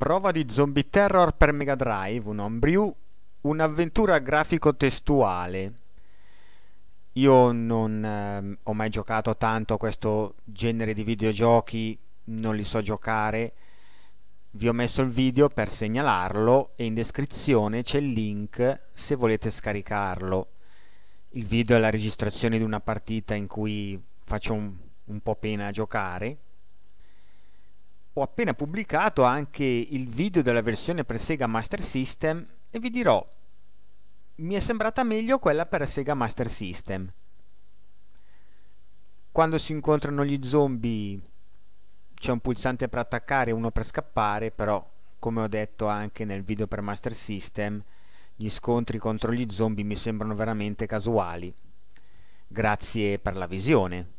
Prova di Zombie Terror per Mega Drive, un homebrew, un'avventura grafico-testuale. Io non eh, ho mai giocato tanto a questo genere di videogiochi, non li so giocare. Vi ho messo il video per segnalarlo e in descrizione c'è il link se volete scaricarlo. Il video è la registrazione di una partita in cui faccio un, un po' pena a giocare ho appena pubblicato anche il video della versione per Sega Master System e vi dirò, mi è sembrata meglio quella per Sega Master System. Quando si incontrano gli zombie c'è un pulsante per attaccare e uno per scappare, però come ho detto anche nel video per Master System, gli scontri contro gli zombie mi sembrano veramente casuali. Grazie per la visione.